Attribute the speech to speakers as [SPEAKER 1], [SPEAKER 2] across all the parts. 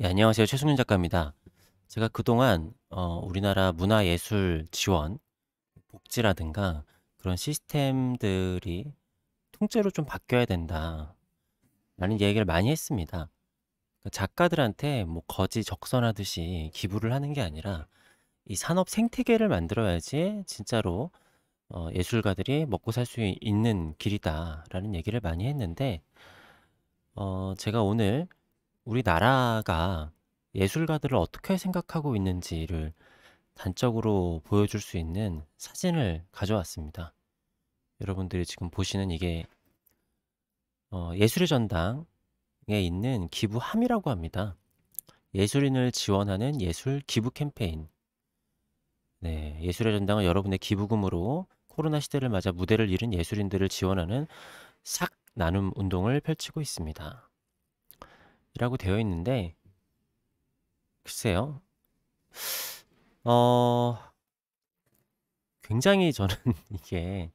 [SPEAKER 1] 예, 안녕하세요. 최승윤 작가입니다. 제가 그동안 어, 우리나라 문화예술 지원, 복지라든가 그런 시스템들이 통째로 좀 바뀌어야 된다라는 얘기를 많이 했습니다. 그러니까 작가들한테 뭐 거지 적선하듯이 기부를 하는 게 아니라 이 산업 생태계를 만들어야지 진짜로 어, 예술가들이 먹고 살 수 있는 길이다라는 얘기를 많이 했는데 어, 제가 오늘 우리나라가 예술가들을 어떻게 생각하고 있는지를 단적으로 보여줄 수 있는 사진을 가져왔습니다. 여러분들이 지금 보시는 이게 어, 예술의 전당에 있는 기부함이라고 합니다. 예술인을 지원하는 예술 기부 캠페인. 네, 예술의 전당은 여러분의 기부금으로 코로나 시대를 맞아 무대를 잃은 예술인들을 지원하는 싹 나눔 운동을 펼치고 있습니다. 라고 되어 있는데 글쎄요. 어 굉장히 저는 이게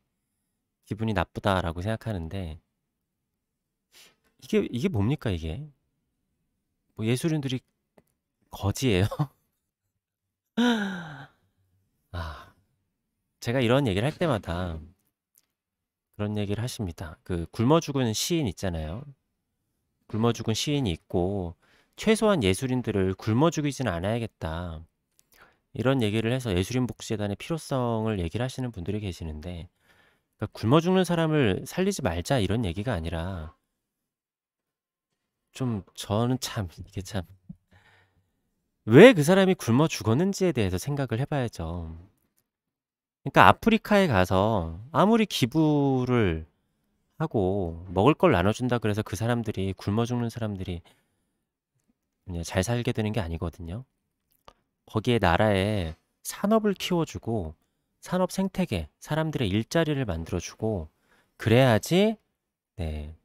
[SPEAKER 1] 기분이 나쁘다라고 생각하는데 이게 이게 뭡니까 이게? 뭐 예술인들이 거지예요? 아 제가 이런 얘기를 할 때마다 그런 얘기를 하십니다. 그 굶어 죽은 시인 있잖아요. 굶어 죽은 시인이 있고 최소한 예술인들을 굶어 죽이지는 않아야겠다. 이런 얘기를 해서 예술인 복지재단의 필요성을 얘기를 하시는 분들이 계시는데 그러니까 굶어 죽는 사람을 살리지 말자 이런 얘기가 아니라 좀 저는 참 이게 참 왜 그 사람이 굶어 죽었는지에 대해서 생각을 해봐야죠. 그러니까 아프리카에 가서 아무리 기부를 하고 먹을 걸 나눠준다 그래서 그 사람들이 굶어 죽는 사람들이 그냥 잘 살게 되는 게 아니거든요. 거기에 나라에 산업을 키워주고 산업 생태계, 사람들의 일자리를 만들어주고 그래야지 네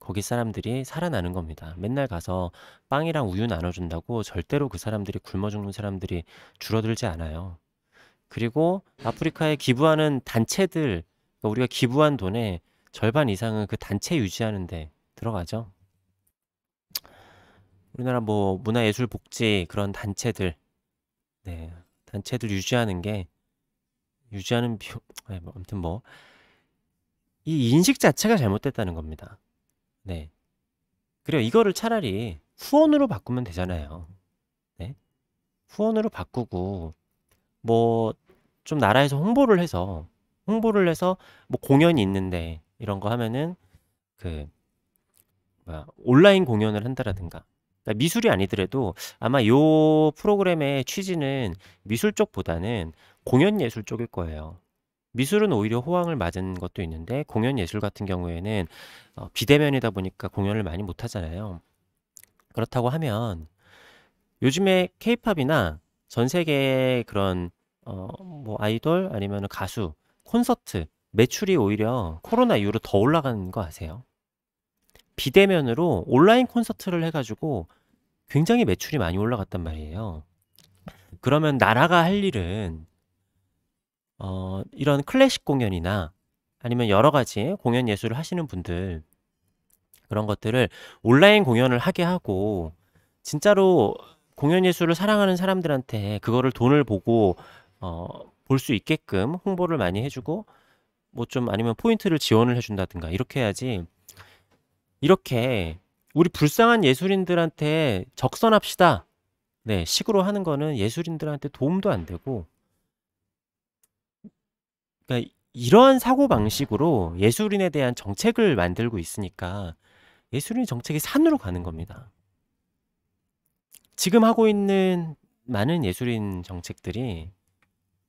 [SPEAKER 1] 거기 사람들이 살아나는 겁니다. 맨날 가서 빵이랑 우유 나눠준다고 절대로 그 사람들이 굶어 죽는 사람들이 줄어들지 않아요. 그리고 아프리카에 기부하는 단체들 그러니까 우리가 기부한 돈에 절반 이상은 그 단체 유지하는데 들어가죠. 우리나라 뭐 문화예술복지 그런 단체들, 네, 단체들 유지하는 게 유지하는 비용, 네, 뭐, 아무튼 뭐 이 인식 자체가 잘못됐다는 겁니다. 네, 그래요. 이거를 차라리 후원으로 바꾸면 되잖아요. 네, 후원으로 바꾸고 뭐 좀 나라에서 홍보를 해서 홍보를 해서 뭐 공연이 있는데 이런 거 하면은 그 뭐야 온라인 공연을 한다라든가 그러니까 미술이 아니더라도 아마 요 프로그램의 취지는 미술 쪽보다는 공연 예술 쪽일 거예요. 미술은 오히려 호황을 맞은 것도 있는데 공연 예술 같은 경우에는 어, 비대면이다 보니까 공연을 많이 못 하잖아요. 그렇다고 하면 요즘에 케이팝이나 전 세계 그런 어, 뭐 아이돌 아니면 가수 콘서트 매출이 오히려 코로나 이후로 더 올라가는 거 아세요? 비대면으로 온라인 콘서트를 해가지고 굉장히 매출이 많이 올라갔단 말이에요. 그러면 나라가 할 일은 어, 이런 클래식 공연이나 아니면 여러 가지 공연 예술을 하시는 분들 그런 것들을 온라인 공연을 하게 하고 진짜로 공연 예술을 사랑하는 사람들한테 그거를 돈을 보고 어, 볼 수 있게끔 홍보를 많이 해주고 뭐좀 아니면 포인트를 지원을 해준다든가 이렇게 해야지 이렇게 우리 불쌍한 예술인들한테 적선합시다 네 식으로 하는 거는 예술인들한테 도움도 안 되고 그러니까 이러한 사고 방식으로 예술인에 대한 정책을 만들고 있으니까 예술인 정책이 산으로 가는 겁니다. 지금 하고 있는 많은 예술인 정책들이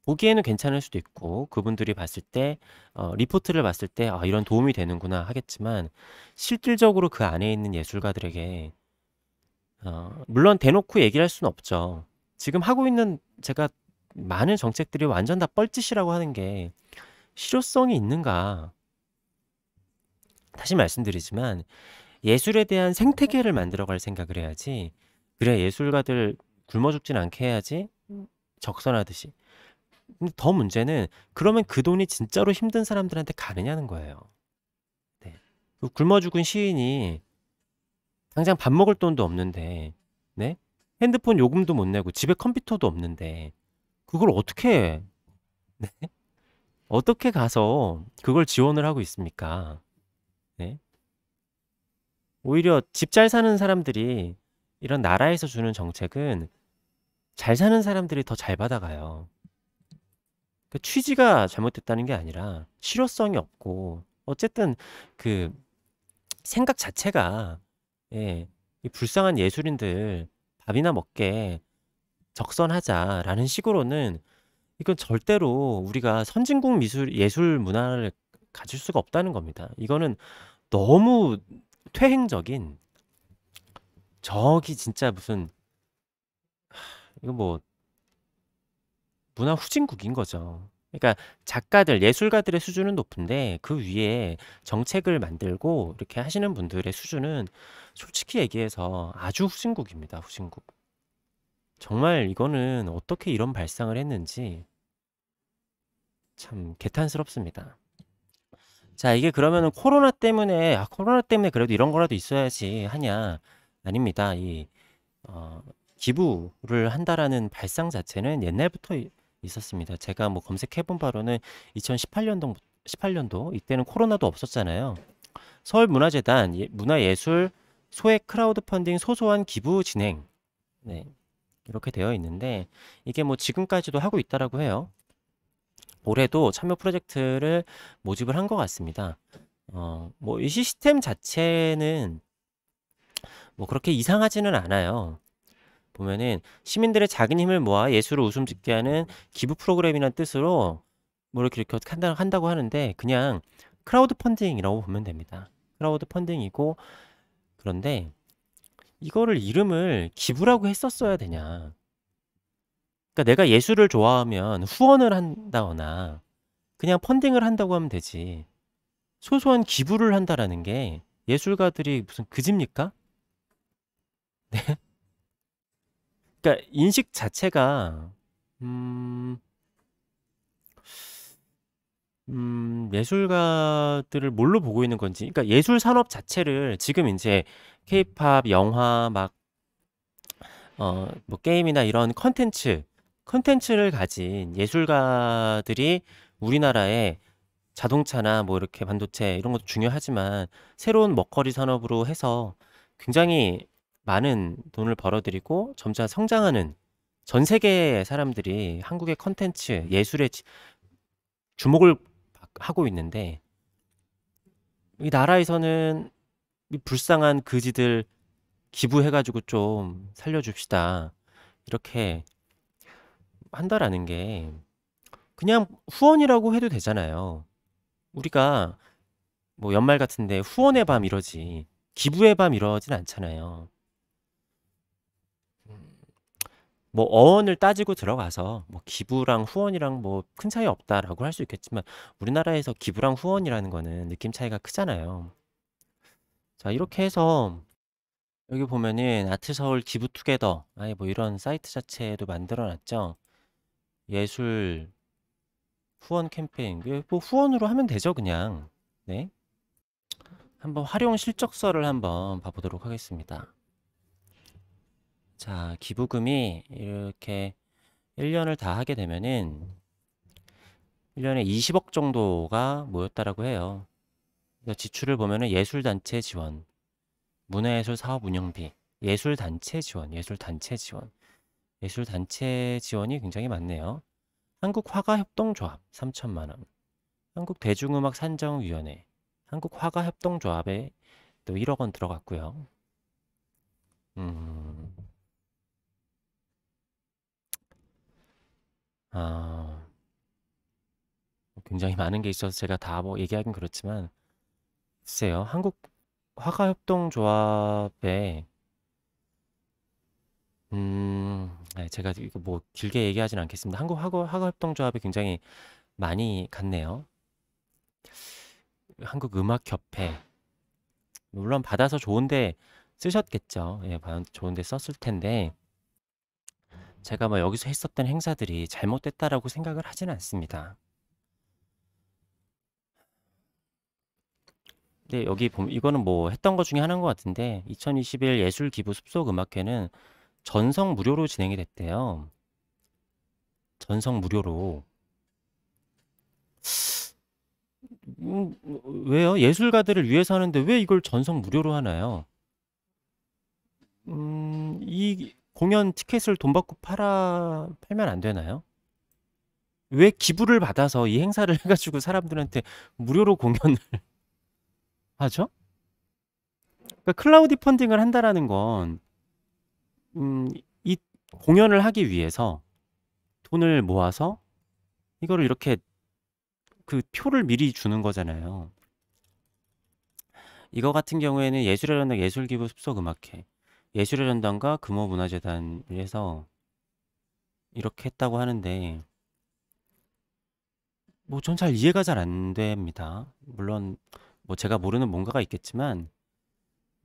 [SPEAKER 1] 보기에는 괜찮을 수도 있고 그분들이 봤을 때 어, 리포트를 봤을 때 아, 이런 도움이 되는구나 하겠지만 실질적으로 그 안에 있는 예술가들에게 어, 물론 대놓고 얘기를 할 수는 없죠. 지금 하고 있는 제가 많은 정책들이 완전 다 뻘짓이라고 하는 게 실효성이 있는가? 다시 말씀드리지만 예술에 대한 생태계를 만들어갈 생각을 해야지 그래 예술가들 굶어 죽진 않게 해야지 음. 적선하듯이 근데 음, 더 문제는 그러면 그 돈이 진짜로 힘든 사람들한테 가느냐는 거예요. 네. 그 굶어 죽은 시인이 당장 밥 먹을 돈도 없는데, 네? 핸드폰 요금도 못 내고 집에 컴퓨터도 없는데 그걸 어떻게 네? 어떻게 가서 그걸 지원을 하고 있습니까? 네? 오히려 집 잘 사는 사람들이 이런 나라에서 주는 정책은 잘 사는 사람들이 더 잘 받아가요. 그 취지가 잘못됐다는 게 아니라 실효성이 없고 어쨌든 그 생각 자체가 예, 이 불쌍한 예술인들 밥이나 먹게 적선하자라는 식으로는 이건 절대로 우리가 선진국 미술 예술 문화를 가질 수가 없다는 겁니다. 이거는 너무 퇴행적인 저기 진짜 무슨 이거 뭐 문화 후진국인 거죠. 그러니까 작가들, 예술가들의 수준은 높은데 그 위에 정책을 만들고 이렇게 하시는 분들의 수준은 솔직히 얘기해서 아주 후진국입니다. 후진국. 정말 이거는 어떻게 이런 발상을 했는지 참 개탄스럽습니다. 자, 이게 그러면 코로나 때문에 아, 코로나 때문에 그래도 이런 거라도 있어야지 하냐? 아닙니다. 이 어, 기부를 한다라는 발상 자체는 옛날부터 있었습니다. 제가 뭐 검색해 본 바로는 2018년도 18년도 이때는 코로나도 없었잖아요. 서울문화재단 예, 문화예술 소액 크라우드 펀딩 소소한 기부 진행. 네. 이렇게 되어 있는데 이게 뭐 지금까지도 하고 있다라고 해요. 올해도 참여 프로젝트를 모집을 한 것 같습니다. 어, 뭐 이 시스템 자체는 뭐 그렇게 이상하지는 않아요. 보면은 시민들의 작은 힘을 모아 예술을 웃음짓게 하는 기부 프로그램이란 뜻으로 뭐 이렇게 이렇게 한다, 고 한다고 하는데 그냥 크라우드 펀딩이라고 보면 됩니다. 크라우드 펀딩이고 그런데 이거를 이름을 기부라고 했었어야 되냐. 그러니까 내가 예술을 좋아하면 후원을 한다거나 그냥 펀딩을 한다고 하면 되지. 소소한 기부를 한다라는 게 예술가들이 무슨 그집니까? 네. 그러니까 인식 자체가 음, 음, 예술가들을 뭘로 보고 있는 건지, 그러니까 예술 산업 자체를 지금 이제 케이팝, 영화, 막, 어, 뭐 게임이나 이런 컨텐츠, 컨텐츠를 가진 예술가들이 우리나라에 자동차나 뭐 이렇게 반도체 이런 것도 중요하지만 새로운 먹거리 산업으로 해서 굉장히 많은 돈을 벌어들이고 점차 성장하는 전 세계의 사람들이 한국의 컨텐츠, 예술에 주목을 하고 있는데 이 나라에서는 이 불쌍한 그지들 기부해가지고 좀 살려줍시다. 이렇게 한다라는 게 그냥 후원이라고 해도 되잖아요. 우리가 뭐 연말 같은데 후원의 밤 이러지 기부의 밤 이러진 않잖아요. 뭐 어원을 따지고 들어가서 뭐 기부랑 후원이랑 뭐 큰 차이 없다라고 할 수 있겠지만 우리나라에서 기부랑 후원이라는 거는 느낌 차이가 크잖아요. 자, 이렇게 해서 여기 보면은 아트 서울 기부 투게더 아예 뭐 이런 사이트 자체도 만들어 놨죠. 예술 후원 캠페인. 그 뭐 후원으로 하면 되죠, 그냥. 네. 한번 활용 실적서를 한번 봐 보도록 하겠습니다. 자, 기부금이 이렇게 1년을 다 하게 되면은 1년에 20억 정도가 모였다라고 해요. 그러니까 지출을 보면은 예술단체 지원, 문화예술 사업 운영비, 예술단체 지원, 예술단체 지원, 예술단체 지원이 굉장히 많네요. 한국화가협동조합 3천만원, 한국대중음악 산정위원회, 한국화가협동조합에 또 1억 원 들어갔고요. 음. 아. 뭐 굉장히 많은 게 있어서 제가 다뭐 얘기하긴 그렇지만 글쎄요. 한국 화가협동조합에 음. 네, 제가 이거 뭐 길게 얘기하진 않겠습니다. 한국 화가 화가협동조합에 굉장히 많이 갔네요. 한국음악협회 물론 받아서 좋은데 쓰셨겠죠. 예, 좋은데 썼을 텐데 제가 뭐 여기서 했었던 행사들이 잘못됐다라고 생각을 하진 않습니다. 근 여기 보면 이거는 뭐 했던 것 중에 하나인 것 같은데 2021 예술 기부 숲속 음악회는 전성 무료로 진행이 됐대요. 전성 무료로. 음, 왜요? 예술가들을 위해서 하는데 왜 이걸 전성 무료로 하나요? 음, 이 공연 티켓을 돈 받고 팔아 팔면 안 되나요? 왜 기부를 받아서 이 행사를 해가지고 사람들한테 무료로 공연을 하죠? 그러니까 클라우디 펀딩을 한다라는 건, 음, 이 공연을 하기 위해서 돈을 모아서 이거를 이렇게 그 표를 미리 주는 거잖아요. 이거 같은 경우에는 예술이라는 예술기부 숲속음악회 예술의 전당과 금호문화재단을 해서 이렇게 했다고 하는데 뭐 전 잘 이해가 잘 안 됩니다. 물론 뭐 제가 모르는 뭔가가 있겠지만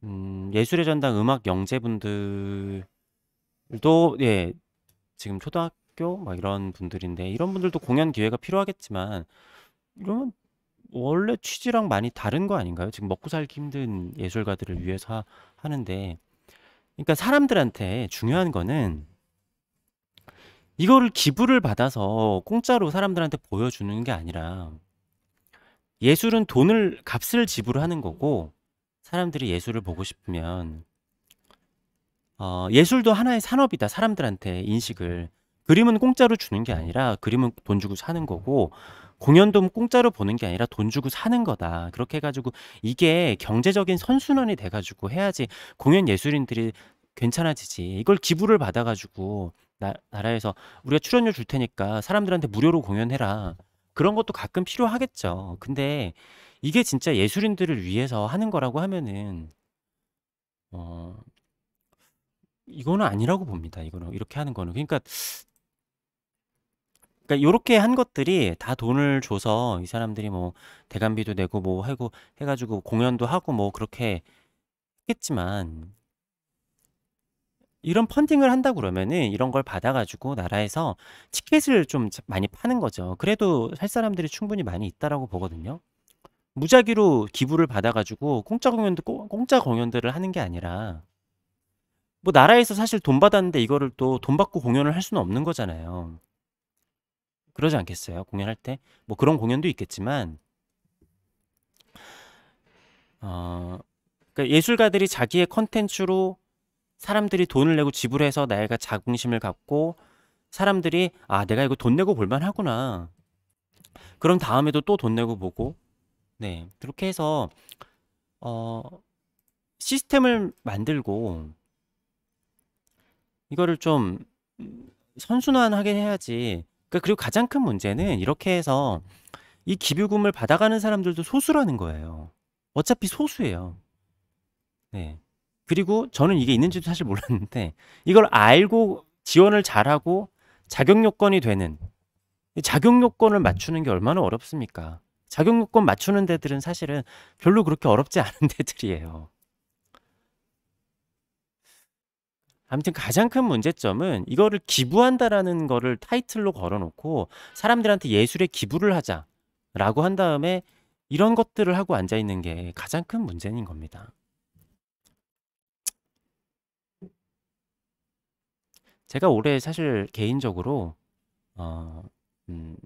[SPEAKER 1] 음, 예술의 전당 음악 영재분들도 예 지금 초등학교 막 이런 분들인데 이런 분들도 공연 기회가 필요하겠지만 이러면 원래 취지랑 많이 다른 거 아닌가요? 지금 먹고 살기 힘든 예술가들을 위해서 하, 하는데 그러니까 사람들한테 중요한 거는 이거를 기부를 받아서 공짜로 사람들한테 보여주는 게 아니라 예술은 돈을 값을 지불하는 거고 사람들이 예술을 보고 싶으면 어, 예술도 하나의 산업이다 사람들한테 인식을 그림은 공짜로 주는 게 아니라 그림은 돈 주고 사는 거고 공연도 공짜로 보는 게 아니라 돈 주고 사는 거다. 그렇게 해가지고 이게 경제적인 선순환이 돼가지고 해야지 공연 예술인들이 괜찮아지지. 이걸 기부를 받아가지고 나, 나라에서 우리가 출연료 줄 테니까 사람들한테 무료로 공연해라. 그런 것도 가끔 필요하겠죠. 근데 이게 진짜 예술인들을 위해서 하는 거라고 하면은 어 이거는 아니라고 봅니다. 이거는 이렇게 하는 거는 그러니까 그러니까 요렇게 한 것들이 다 돈을 줘서 이 사람들이 뭐 대관비도 내고 뭐 하고 해가지고 공연도 하고 뭐 그렇게 했겠지만 이런 펀딩을 한다 그러면은 이런 걸 받아가지고 나라에서 티켓을 좀 많이 파는 거죠. 그래도 할 사람들이 충분히 많이 있다라고 보거든요. 무작위로 기부를 받아가지고 공짜 공연도 공짜 공연들을 하는 게 아니라 뭐 나라에서 사실 돈 받았는데 이거를 또 돈 받고 공연을 할 수는 없는 거잖아요. 그러지 않겠어요? 공연할 때? 뭐 그런 공연도 있겠지만, 어, 그러니까 예술가들이 자기의 컨텐츠로 사람들이 돈을 내고 지불해서 나이가 자긍심을 갖고 사람들이 아 내가 이거 돈 내고 볼만하구나 그럼 다음에도 또 돈 내고 보고 네 그렇게 해서 어 시스템을 만들고 이거를 좀 선순환하게 해야지 그 그리고 가장 큰 문제는 이렇게 해서 이 기부금을 받아가는 사람들도 소수라는 거예요. 어차피 소수예요. 네. 그리고 저는 이게 있는지도 사실 몰랐는데 이걸 알고 지원을 잘하고 자격 요건이 되는 자격 요건을 맞추는 게 얼마나 어렵습니까? 자격 요건 맞추는 데들은 사실은 별로 그렇게 어렵지 않은 데들이에요. 아무튼 가장 큰 문제점은 이거를 기부한다라는 거를 타이틀로 걸어놓고 사람들한테 예술에 기부를 하자라고 한 다음에 이런 것들을 하고 앉아 있는 게 가장 큰 문제인 겁니다. 제가 올해 사실 개인적으로 어, 음,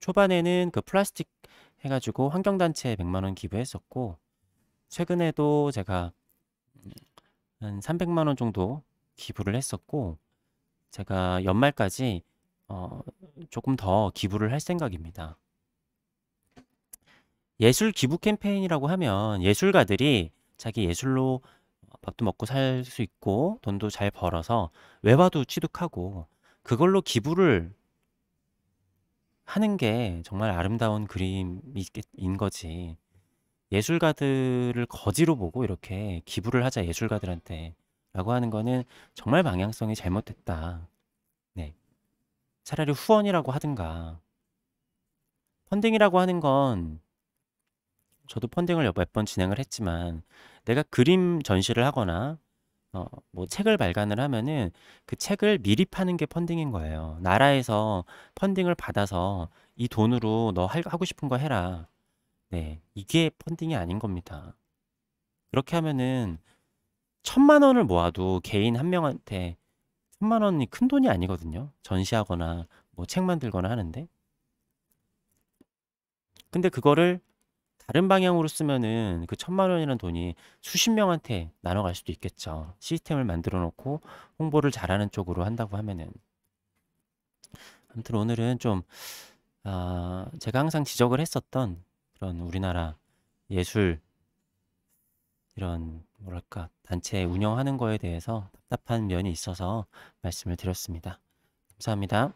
[SPEAKER 1] 초반에는 그 플라스틱 해가지고 환경단체에 100만 원 기부했었고 최근에도 제가 음, 한 300만 원 정도 기부를 했었고 제가 연말까지 어, 조금 더 기부를 할 생각입니다. 예술 기부 캠페인이라고 하면 예술가들이 자기 예술로 밥도 먹고 살 수 있고 돈도 잘 벌어서 외화도 취득하고 그걸로 기부를 하는 게 정말 아름다운 그림인 거지. 예술가들을 거지로 보고 이렇게 기부를 하자 예술가들한테 라고 하는 거는 정말 방향성이 잘못됐다. 네. 차라리 후원이라고 하든가. 펀딩이라고 하는 건 저도 펀딩을 몇 번 진행을 했지만 내가 그림 전시를 하거나 어, 뭐 책을 발간을 하면은 그 책을 미리 파는 게 펀딩인 거예요. 나라에서 펀딩을 받아서 이 돈으로 너 할, 하고 싶은 거 해라. 네. 이게 펀딩이 아닌 겁니다. 그렇게 하면은 천만 원을 모아도 개인 한 명한테 천만 원이 큰 돈이 아니거든요. 전시하거나 뭐 책 만들거나 하는데. 근데 그거를 다른 방향으로 쓰면은 그 천만 원이라는 돈이 수십 명한테 나눠갈 수도 있겠죠. 시스템을 만들어 놓고 홍보를 잘하는 쪽으로 한다고 하면은. 아무튼 오늘은 좀, 아, 제가 항상 지적을 했었던 그런 우리나라 예술 이런 뭐랄까 단체 운영하는 거에 대해서 답답한 면이 있어서 말씀을 드렸습니다. 감사합니다.